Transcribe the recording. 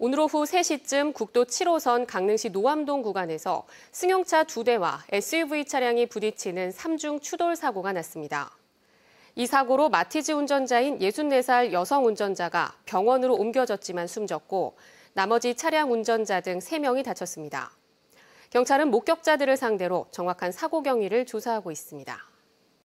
오늘 오후 3시쯤 국도 7호선 강릉시 노암동 구간에서 승용차 2대와 SUV 차량이 부딪히는 3중 추돌 사고가 났습니다. 이 사고로 마티즈 운전자인 64살 여성 운전자가 병원으로 옮겨졌지만 숨졌고 나머지 차량 운전자 등 3명이 다쳤습니다. 경찰은 목격자들을 상대로 정확한 사고 경위를 조사하고 있습니다.